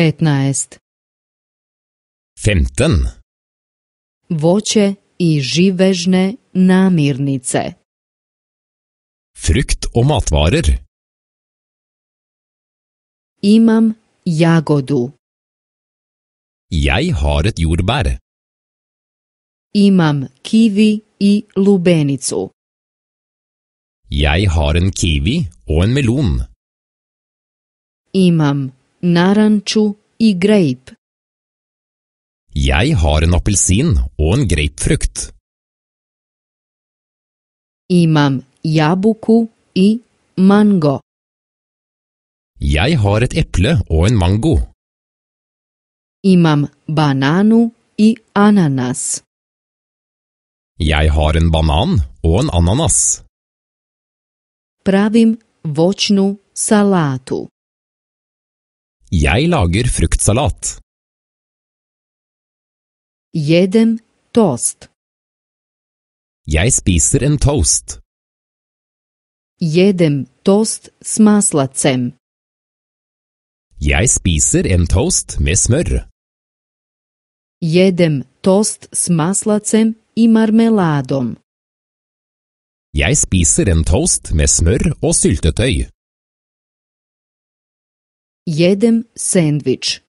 15. 15. Voće i živežne namirnice. Frukt og matvarer. Imam jagodu. Jeg har et jordbær. Imam kivi i lubenicu. Jeg har en kiwi og en melon. Imam naranču i grejp. Jeg har en apelsin og en grapefrukt. Imam jabuku i mango. Jeg har et eple og en mango. Imam bananu i ananas. Jeg har en banan og en ananas. Pravim voćnu salatu. Jeg lager fruktsalat. Jedem toast. Jeg spiser en toast. Jedem toast s maslacem. Jeg spiser en toast med smør. Jedem toast s maslacem i marmeladom. Jeg spiser en toast med smør og syltetøy. Jedem sandvič.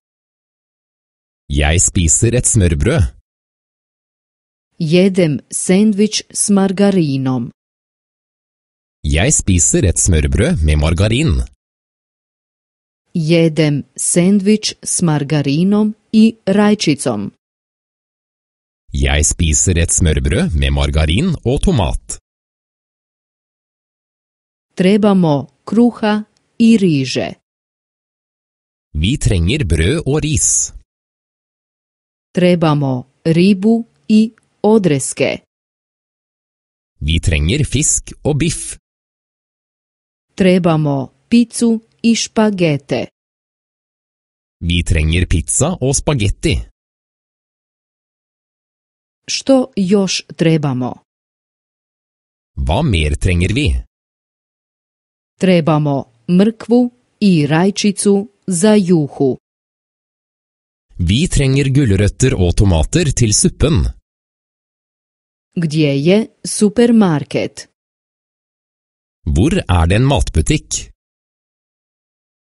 Jeg spiser et smørbrød. Jedem sandvič s margarinom. Jeg spiser et smørbrød med margarin. Jedem sandvič s margarinom i rajčicom. Jeg spiser et smørbrød med margarin tomat. Trebamo kruha i riže. Vi trenger brød og ris. Trebamo ribu i odreske. Vi trenger fisk og biff. Trebamo pizzu i špagete. Vi trenger pizza og spagetti. Što još trebamo? Hva mer trenger vi? Trebamo mrkvu i rajčicu zayuhu. Vi trenger gulrøtter og tomater til suppen. Gdzie je supermarket? Hvor er det en matbutikk?